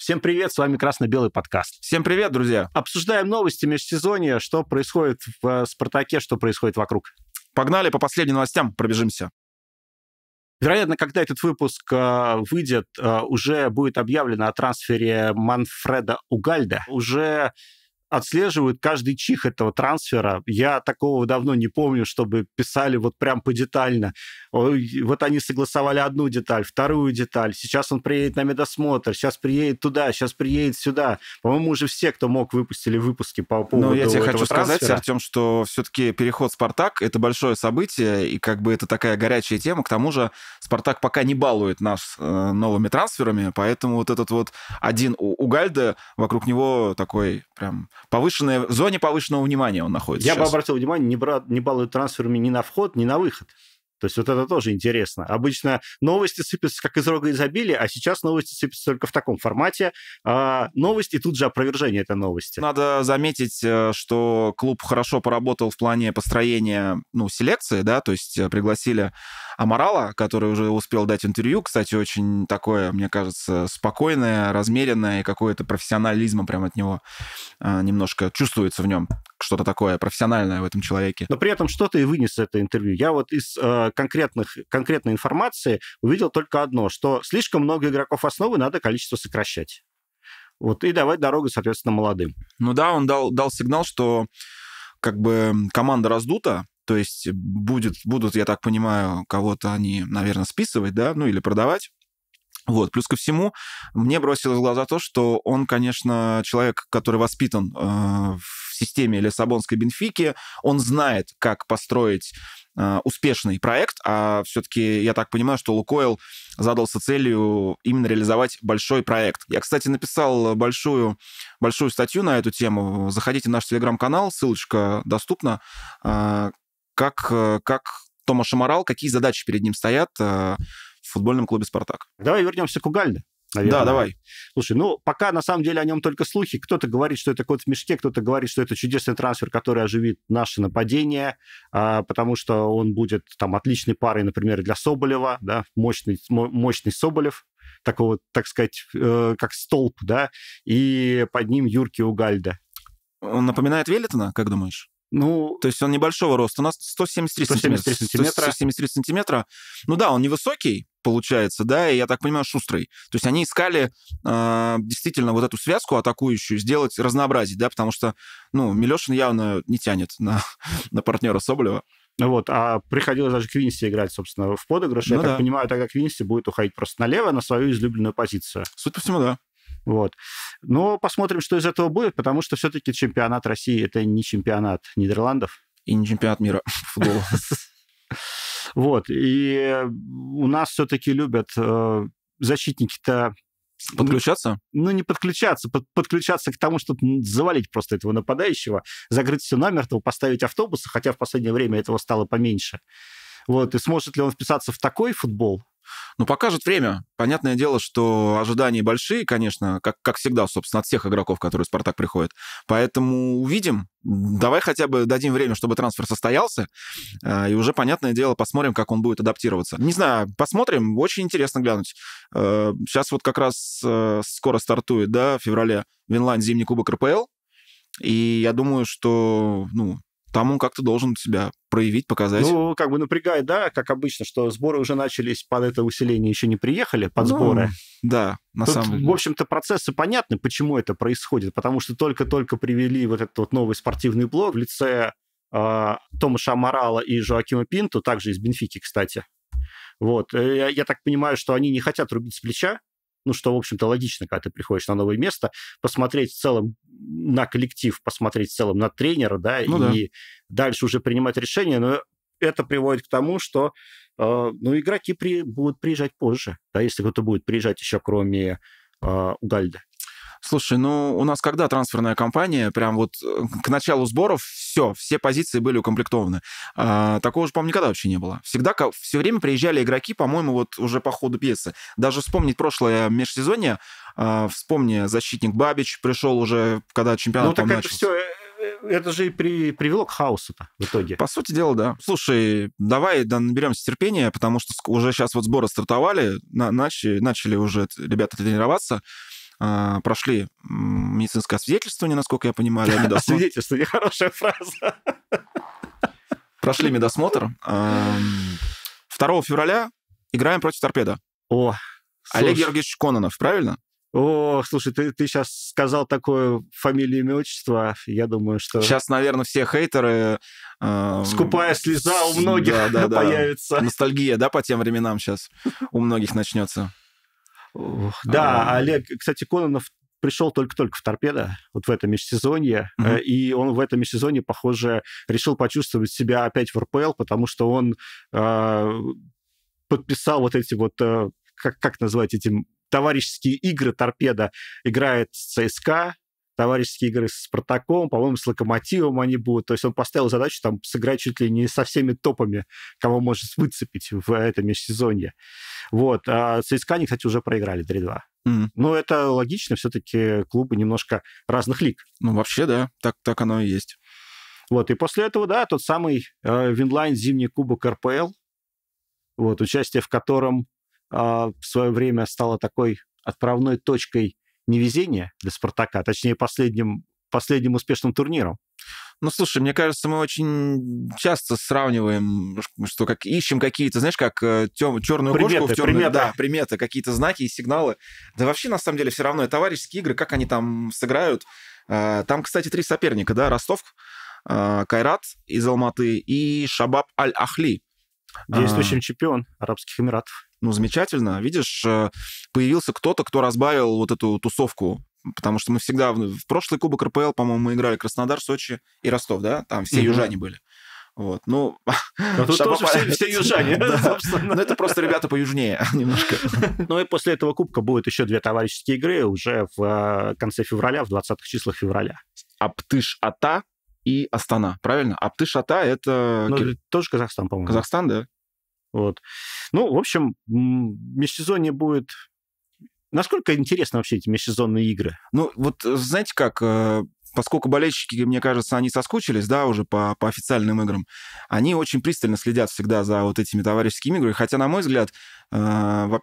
Всем привет, с вами «Красно-белый подкаст». Всем привет, друзья. Обсуждаем новости межсезонья, что происходит в э, «Спартаке», что происходит вокруг. Погнали, по последним новостям пробежимся. Вероятно, когда этот выпуск э, выйдет, э, уже будет объявлено о трансфере Манфреда Угальда. Уже отслеживают каждый чих этого трансфера. Я такого давно не помню, чтобы писали вот прям по детально. Вот они согласовали одну деталь, вторую деталь. Сейчас он приедет на медосмотр, сейчас приедет туда, сейчас приедет сюда. По-моему, уже все, кто мог, выпустили выпуски по ну, поводу Но я тебе хочу трансфера. сказать, Артем, что все-таки переход «Спартак» — это большое событие, и как бы это такая горячая тема. К тому же «Спартак» пока не балует нас э, новыми трансферами, поэтому вот этот вот один у, у Гальда, вокруг него такой прям повышенное, в зоне повышенного внимания он находится. Я сейчас. бы обратил внимание, не, бра... не балуют трансферами ни на вход, ни на выход. То есть вот это тоже интересно. Обычно новости сыпятся как из рога изобилия, а сейчас новости сыпятся только в таком формате. А, новость и тут же опровержение этой новости. Надо заметить, э, что клуб хорошо поработал в плане построения ну, селекции, да, то есть э, пригласили Амарала, который уже успел дать интервью, кстати, очень такое, мне кажется, спокойное, размеренное, и какое-то профессионализма прям от него а, немножко чувствуется в нем, что-то такое профессиональное в этом человеке. Но при этом что-то и вынес это интервью. Я вот из э, конкретных, конкретной информации увидел только одно, что слишком много игроков основы, надо количество сокращать. Вот, и давать дорогу, соответственно, молодым. Ну да, он дал, дал сигнал, что как бы команда раздута, то есть будет, будут, я так понимаю, кого-то они, наверное, списывать, да, ну или продавать. Вот. Плюс ко всему, мне бросилось в глаза то, что он, конечно, человек, который воспитан э, в системе Лиссабонской Бенфики, он знает, как построить э, успешный проект, а все-таки я так понимаю, что Лукойл задался целью именно реализовать большой проект. Я, кстати, написал большую, большую статью на эту тему. Заходите в наш телеграм-канал, ссылочка доступна. Э, как, э, как Томаш Амарал, какие задачи перед ним стоят э, в футбольном клубе «Спартак». Давай вернемся к Угальде. Наверное. Да, давай. Слушай, ну, пока на самом деле о нем только слухи. Кто-то говорит, что это кот в мешке, кто-то говорит, что это чудесный трансфер, который оживит наше нападение, а, потому что он будет там отличной парой, например, для Соболева, да, мощный, мощный Соболев, такого, так сказать, э, как столб, да, и под ним Юрки Угальда. Он напоминает Велитона, как думаешь? Ну, то есть он небольшого роста. У нас 173, 173 сантиметра. 173 сантиметра. Ну да, он невысокий, получается, да, и я так понимаю, шустрый. То есть они искали э, действительно вот эту связку атакующую сделать, разнообразить, да, потому что, ну, Милешин явно не тянет на, на партнера Соболева. Вот, а приходилось даже Квинси играть, собственно, в подыгрыше. Ну, Я да. так понимаю, тогда Квинси будет уходить просто налево на свою излюбленную позицию. Суть по всему, да. Вот. Но посмотрим, что из этого будет, потому что все-таки чемпионат России это не чемпионат Нидерландов. И не чемпионат мира футбола. Вот. И у нас все-таки любят э, защитники-то Подключаться? Ну, ну, не подключаться, под, подключаться к тому, чтобы завалить просто этого нападающего, закрыть все намертво, поставить автобусы, хотя в последнее время этого стало поменьше. Вот, и сможет ли он вписаться в такой футбол, но ну, покажет время. Понятное дело, что ожидания большие, конечно, как, как всегда, собственно, от всех игроков, которые в «Спартак» приходят. Поэтому увидим. Давай хотя бы дадим время, чтобы трансфер состоялся, э, и уже, понятное дело, посмотрим, как он будет адаптироваться. Не знаю, посмотрим, очень интересно глянуть. Э, сейчас вот как раз э, скоро стартует, да, в феврале Винлайн зимний кубок РПЛ, и я думаю, что, ну, там он как-то должен себя проявить, показать. Ну, как бы напрягает, да, как обычно, что сборы уже начались под это усиление, еще не приехали под ну, сборы. Да, на Тут, самом деле. В общем-то, процессы понятны, почему это происходит, потому что только-только привели вот этот вот новый спортивный блок в лице э, Томаша Морала и Жоакима Пинту, также из Бенфики, кстати. Вот. Э, я, я так понимаю, что они не хотят рубить с плеча, ну, что, в общем-то, логично, когда ты приходишь на новое место, посмотреть в целом на коллектив, посмотреть в целом на тренера, да, ну, и да. дальше уже принимать решение, но это приводит к тому, что э, ну, игроки при, будут приезжать позже, да, если кто-то будет приезжать еще кроме э, Угальда. Слушай, ну у нас когда трансферная компания прям вот э, к началу сборов все, все позиции были укомплектованы. А, такого же, по-моему, никогда вообще не было. Всегда, все время приезжали игроки, по-моему, вот уже по ходу пьесы. Даже вспомнить прошлое межсезонье, а, вспомни, защитник Бабич пришел уже, когда чемпионат ну, так начался. все э, э, это же и при, привело к хаосу-то в итоге. По сути дела, да. Слушай, давай да, наберемся терпения, потому что уже сейчас вот сборы стартовали, на, начали, начали уже ребята тренироваться э, прошли медицинское освидетельствование, насколько я понимаю. Да, свидетельство нехорошая фраза. Прошли медосмотр. 2 февраля играем против торпеда. О, Олег слушай. Георгиевич Кононов, правильно? О, слушай, ты, ты сейчас сказал такое фамилию, имя, отчество. Я думаю, что... Сейчас, наверное, все хейтеры... Э, Скупая слеза у многих да, да, появится. Да. Ностальгия, да, по тем временам сейчас у многих начнется. Да, а... Олег, кстати, Кононов пришел только-только в торпедо вот в этом межсезонье, Uh-huh. и он в этом межсезонье, похоже, решил почувствовать себя опять в РПЛ, потому что он э, подписал вот эти вот, э, как, как назвать эти товарищеские игры торпеда, играет с ЦСКА, товарищеские игры с Спартаком, по-моему, с Локомотивом они будут. То есть он поставил задачу там сыграть чуть ли не со всеми топами, кого может выцепить в этом межсезонье. Вот. А ЦСКА они, кстати, уже проиграли 3-2. Mm. Но это логично, все-таки клубы немножко разных лиг. Ну, вообще, да, так, так оно и есть. Вот, и после этого, да, тот самый э, Винлайн Зимний Кубок РПЛ, вот, участие в котором э, в свое время стало такой отправной точкой невезение для «Спартака», а точнее, последним, последним успешным турниром. Ну, слушай, мне кажется, мы очень часто сравниваем, что как ищем какие-то, знаешь, как э, тем, черную приметы, кошку в темную, приметы. да, приметы, какие-то знаки и сигналы. Да вообще, на самом деле, все равно товарищеские игры, как они там сыграют. Э, там, кстати, три соперника, да, Ростов, э, Кайрат из Алматы и Шабаб Аль-Ахли. действующий а... чемпион Арабских Эмиратов ну, замечательно. Видишь, э, появился кто-то, кто разбавил вот эту тусовку потому что мы всегда в, прошлый кубок РПЛ, по-моему, мы играли Краснодар, Сочи и Ростов, да, там все южане были. Вот, ну, А тут тоже все, все южане, да. собственно. Но ну, это просто ребята поюжнее немножко. Ну и после этого кубка будет еще две товарищеские игры уже в э, конце февраля, в 20-х числах февраля. Аптыш-Ата и Астана, правильно? Аптыш-Ата это... Ну, тоже Казахстан, по-моему. Казахстан, да? Вот. Ну, в общем, межсезонье будет Насколько интересны вообще эти межсезонные игры? Ну, вот э, знаете как, э, поскольку болельщики, мне кажется, они соскучились, да, уже по, по официальным играм, они очень пристально следят всегда за вот этими товарищескими играми, хотя, на мой взгляд, э,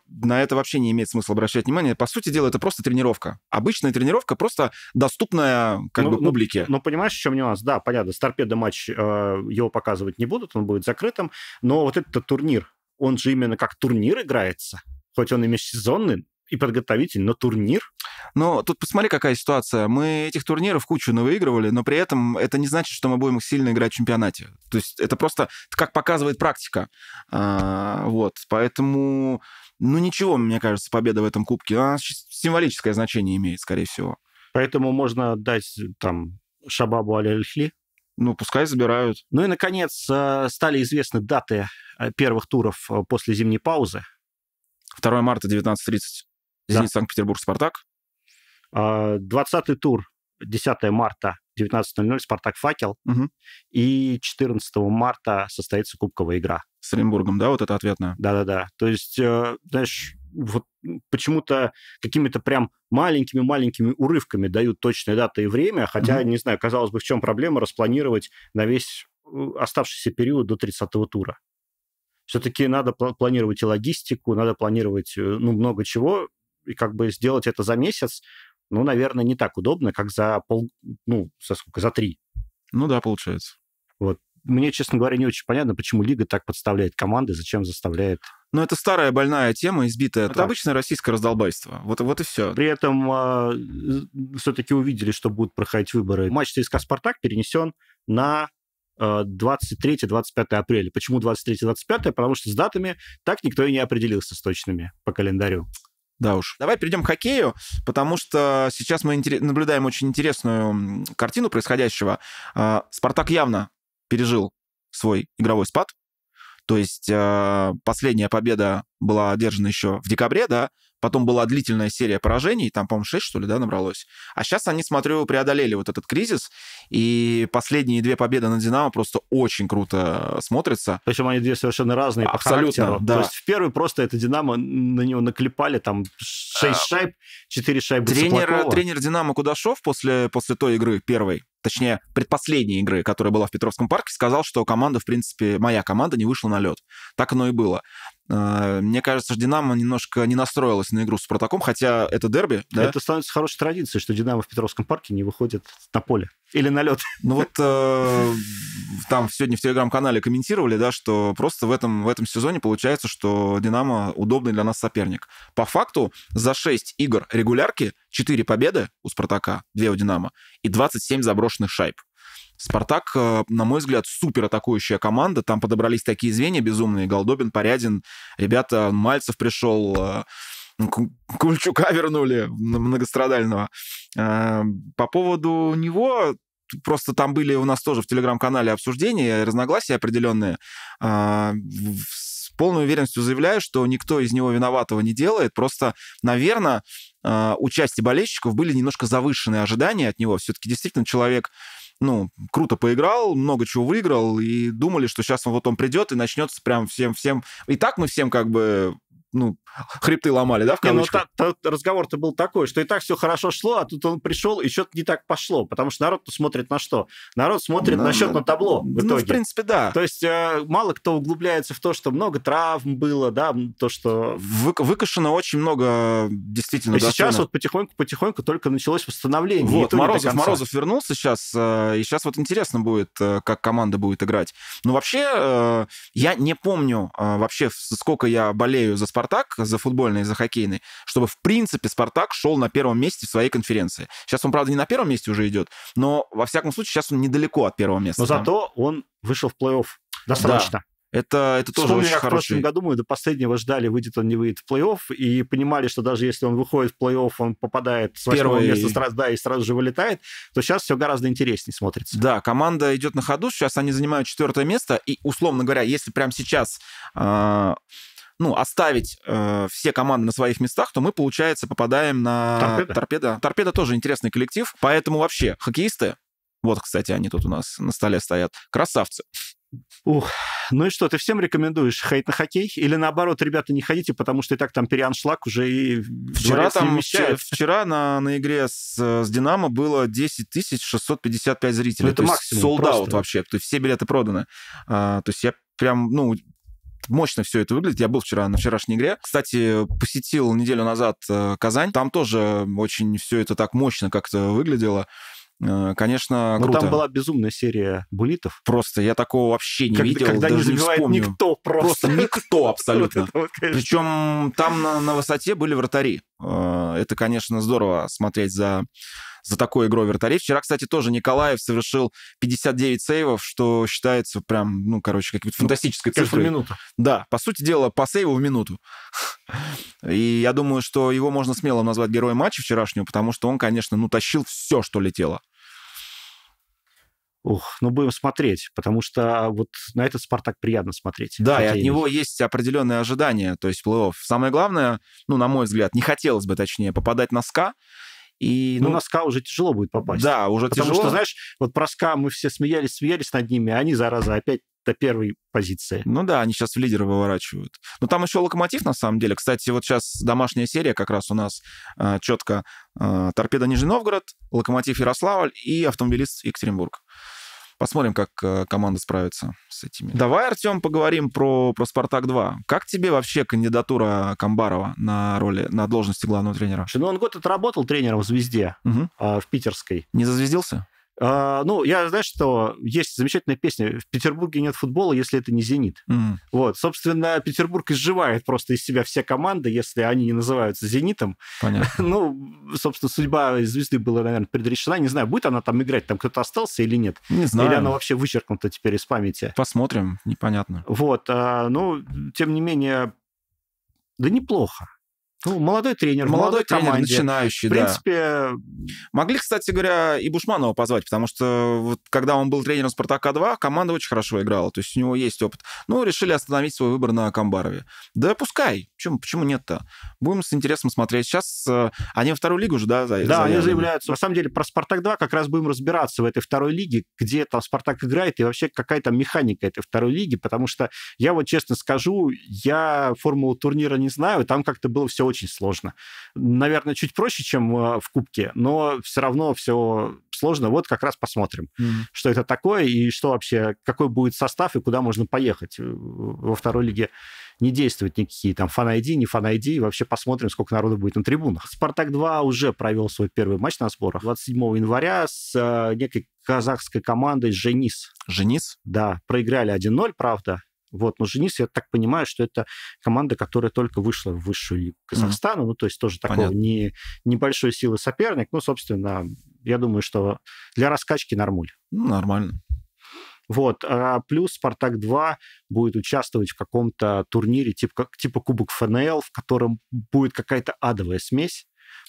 на это вообще не имеет смысла обращать внимание. По сути дела, это просто тренировка. Обычная тренировка, просто доступная как ну, бы ну, публике. Ну, ну, понимаешь, в чем нюанс? Да, понятно, с торпедо матч э, его показывать не будут, он будет закрытым, но вот этот турнир, он же именно как турнир играется, хоть он и межсезонный, и подготовитель, но турнир? Но тут посмотри, какая ситуация. Мы этих турниров кучу выигрывали, но при этом это не значит, что мы будем сильно играть в чемпионате. То есть это просто как показывает практика. А, вот, поэтому... Ну, ничего, мне кажется, победа в этом кубке. Она символическое значение имеет, скорее всего. Поэтому можно дать там Шабабу Аль-Альхли. Ну, пускай забирают. Ну и, наконец, э, стали известны даты э, первых туров э, после зимней паузы. 2 марта 19.30. Зенит, да. Санкт-Петербург, Спартак. 20-й а, тур, 10 марта, 19.00, Спартак Факел. Угу. И 14 марта состоится кубковая игра. С Оренбургом, да, вот это ответная? Да-да-да. То есть, э, знаешь, вот почему-то какими-то прям маленькими-маленькими урывками дают точные даты и время, хотя, mm не знаю, казалось бы, в чем проблема распланировать на весь э, оставшийся период до 30-го тура. Все-таки надо планировать и логистику, надо планировать э, ну, много чего, и как бы сделать это за месяц, ну, наверное, не так удобно, как за пол, ну, за сколько, за три. Ну да, получается. Вот. Мне, честно говоря, не очень понятно, почему Лига так подставляет команды, зачем заставляет Ну, это старая больная тема, избитая. Ну это так. обычное российское раздолбайство. Вот, вот и все. При этом э, а, все-таки увидели, что будут проходить выборы. Матч ЦСКА «Спартак» перенесен на э, а, 23-25 апреля. Почему 23-25? Потому что с датами так никто и не определился с точными по календарю. Да уж. Давай перейдем к хоккею, потому что сейчас мы наблюдаем очень интересную картину происходящего. А, Спартак явно пережил свой игровой спад. То есть а, последняя победа была одержана еще в декабре, да, Потом была длительная серия поражений, там, по-моему, 6, что ли, да, набралось. А сейчас они, смотрю, преодолели вот этот кризис, и последние две победы на «Динамо» просто очень круто э, смотрятся. Причем они две совершенно разные Абсолютно, по характеру. да. То есть в первый просто это «Динамо», на него наклепали там 6 а... Э, шайб, 4 шайбы тренер, тренер «Динамо» Кудашов после, после той игры первой, точнее, предпоследней игры, которая была в Петровском парке, сказал, что команда, в принципе, моя команда не вышла на лед. Так оно и было. А, мне кажется, что Динамо немножко не настроилась на игру с Спартаком, хотя это дерби. Да? Это становится хорошей традицией, что Динамо в Петровском парке не выходит на поле или на лед. Ну вот э, там сегодня в телеграм-канале комментировали, да, что просто в этом, в этом сезоне получается, что Динамо удобный для нас соперник. По факту за 6 игр регулярки 4 победы у Спартака, 2 у Динамо и 27 заброшенных шайб. Спартак, э, на мой взгляд, супер атакующая команда. Там подобрались такие звенья безумные. Голдобин, Порядин, ребята, Мальцев пришел, э, Кульчука вернули многострадального. Э, по поводу него просто там были у нас тоже в телеграм-канале обсуждения, разногласия определенные. С полной уверенностью заявляю, что никто из него виноватого не делает. Просто, наверное, у части болельщиков были немножко завышенные ожидания от него. Все-таки действительно человек ну, круто поиграл, много чего выиграл, и думали, что сейчас он вот он придет и начнется прям всем-всем. И так мы всем как бы ну, хребты ломали, да, в Не, ну, та, та, разговор-то был такой, что и так все хорошо шло, а тут он пришел, и что-то не так пошло, потому что народ смотрит на что? Народ смотрит на, на счет на табло в итоге. Ну, в принципе, да. То есть э, мало кто углубляется в то, что много травм было, да, то, что... Вы, выкашено очень много действительно. И а сейчас вот потихоньку-потихоньку только началось восстановление. Вот, Морозов, Морозов вернулся сейчас, э, и сейчас вот интересно будет, э, как команда будет играть. Ну, вообще, э, я не помню э, вообще, сколько я болею за Спартак, «Спартак», за футбольный, за хоккейный, чтобы, в принципе, «Спартак» шел на первом месте в своей конференции. Сейчас он, правда, не на первом месте уже идет, но, во всяком случае, сейчас он недалеко от первого места. Но там. зато он вышел в плей-офф достаточно. Да. Это, это тоже Вспомню, очень как хороший. в прошлом году мы до последнего ждали, выйдет он, не выйдет в плей-офф, и понимали, что даже если он выходит в плей-офф, он попадает с восьмого Первый... места сразу, да, и сразу же вылетает, то сейчас все гораздо интереснее смотрится. Да, команда идет на ходу, сейчас они занимают четвертое место, и, условно говоря, если прямо сейчас... Э- ну, оставить э, все команды на своих местах, то мы, получается, попадаем на... Торпеда. Торпеда. Торпеда тоже интересный коллектив, поэтому вообще хоккеисты, вот, кстати, они тут у нас на столе стоят, красавцы. Ух, ну и что, ты всем рекомендуешь ходить на хоккей? Или наоборот, ребята, не ходите, потому что и так там переаншлаг уже и... Вчера там, вчера, на, на игре с, с Динамо было 10 655 зрителей. Ну, это максимум. Солдат вообще, то есть все билеты проданы. А, то есть я прям, ну, мощно все это выглядит. Я был вчера на вчерашней игре. Кстати, посетил неделю назад э, Казань. Там тоже очень все это так мощно как-то выглядело. Э, конечно, Но ну, круто. там была безумная серия булитов. Просто я такого вообще не когда, видел, когда даже не забивает не вспомню. никто просто. Просто никто абсолютно. Причем там на высоте были вратари. Э, это, конечно, здорово смотреть за за такой игрой вратарей. Вчера, кстати, тоже Николаев совершил 59 сейвов, что считается прям, ну, короче, какой-то фантастической ну, цифрой. минуту. Да, по сути дела, по сейву в минуту. И я думаю, что его можно смело назвать героем матча вчерашнего, потому что он, конечно, ну, тащил все, что летело. Ух, ну будем смотреть, потому что а, вот на этот «Спартак» приятно смотреть. Да, и от него есть определенные ожидания, то есть плей-офф. Самое главное, ну, на мой взгляд, не хотелось бы, точнее, попадать на «СКА», и ну, ну, на СКА уже тяжело будет попасть. Да, уже Потому тяжело. Потому что, знаешь, вот про СКА мы все смеялись, смеялись над ними, а они, зараза, опять до первой позиции. Ну да, они сейчас в лидеры выворачивают. Но ну, там еще локомотив, на самом деле. Кстати, вот сейчас домашняя серия как раз у нас э, а, четко э, а, торпеда Нижний Новгород, локомотив Ярославль и автомобилист Екатеринбург. Посмотрим, как э, команда справится с этими. Давай, Артем, поговорим про, про «Спартак-2». Как тебе вообще кандидатура Камбарова на роли, на должности главного тренера? Ну, он год отработал тренером в «Звезде», угу. в питерской. Не зазвездился? А, ну, я, знаешь, что есть замечательная песня «В Петербурге нет футбола, если это не «Зенит». Mm. Вот, собственно, Петербург изживает просто из себя все команды, если они не называются «Зенитом». Понятно. ну, собственно, судьба звезды была, наверное, предрешена. Не знаю, будет она там играть, там кто-то остался или нет. Не знаю. Или она вообще вычеркнута теперь из памяти. Посмотрим, непонятно. Вот, а, ну, тем не менее, да неплохо. Ну, молодой тренер, молодой, молодой тренер, команде. начинающий, В принципе... Да. Могли, кстати говоря, и Бушманова позвать, потому что вот когда он был тренером «Спартака-2», команда очень хорошо играла, то есть у него есть опыт. Ну, решили остановить свой выбор на Камбарове. Да пускай, почему, почему нет-то? Будем с интересом смотреть. Сейчас э, они во вторую лигу же, да, заявляют? Да, они заявляются. На самом деле, про «Спартак-2» как раз будем разбираться в этой второй лиге, где там «Спартак» играет и вообще какая там механика этой второй лиги, потому что я вот честно скажу, я формулу турнира не знаю, там как-то было все очень сложно. Наверное, чуть проще, чем э, в Кубке, но все равно все сложно. Вот как раз посмотрим, mm-hmm. что это такое и что вообще, какой будет состав и куда можно поехать. Э, во второй лиге не действуют никакие там фан-айди, не фан-айди. Вообще посмотрим, сколько народу будет на трибунах. «Спартак-2» уже провел свой первый матч на сборах 27 января с э, некой казахской командой «Женис». «Женис»? Да, проиграли 1-0, правда, вот, но Женис, я так понимаю, что это команда, которая только вышла в высшую лигу Казахстана, mm ну, то есть тоже такого не, небольшой силы соперник. Ну, собственно, я думаю, что для раскачки нормуль. Ну, нормально. Вот. А плюс «Спартак-2» будет участвовать в каком-то турнире типа, типа Кубок ФНЛ, в котором будет какая-то адовая смесь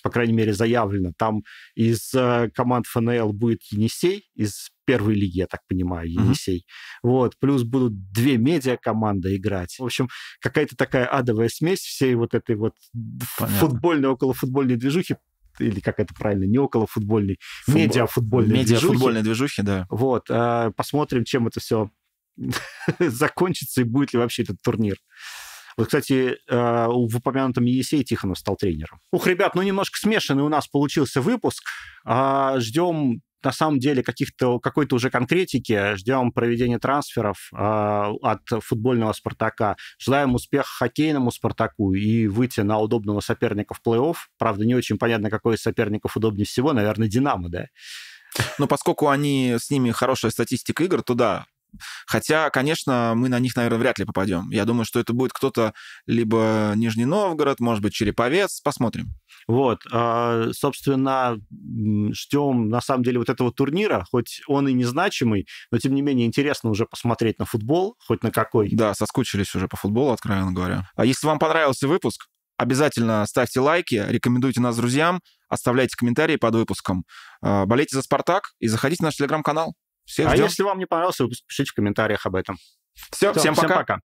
по крайней мере, заявлено. Там из э, команд ФНЛ будет Енисей, из первой лиги, я так понимаю, Енисей. Mm-hmm. Вот, плюс будут две медиа-команды играть. В общем, какая-то такая адовая смесь всей вот этой вот Понятно. футбольной, околофутбольной движухи или как это правильно, не около футбольной, Футбол... медиа футбольной медиа футбольной движухи, да. Вот, э, посмотрим, чем это все закончится и будет ли вообще этот турнир. Вот, кстати, э, в упомянутом Есей а Тихонов стал тренером. Ух, ребят, ну немножко смешанный у нас получился выпуск. А, ждем на самом деле каких-то какой-то уже конкретики. Ждем проведения трансферов э, от футбольного Спартака. Желаем успеха хоккейному Спартаку и выйти на удобного соперника в плей-офф. Правда, не очень понятно, какой из соперников удобнее всего. Наверное, Динамо, да? Но ну, поскольку они, с ними хорошая статистика игр, то да, Хотя, конечно, мы на них, наверное, вряд ли попадем. Я думаю, что это будет кто-то либо Нижний Новгород, может быть, Череповец. Посмотрим. Вот, а, собственно, ждем на самом деле вот этого турнира, хоть он и незначимый, но тем не менее интересно уже посмотреть на футбол, хоть на какой. Да, соскучились уже по футболу, откровенно говоря. А если вам понравился выпуск, обязательно ставьте лайки, рекомендуйте нас друзьям, оставляйте комментарии под выпуском. А, болейте за «Спартак» и заходите в наш телеграм-канал. Всех а ждем. если вам не понравился пишите в комментариях об этом. Все, всем, всем пока. пока.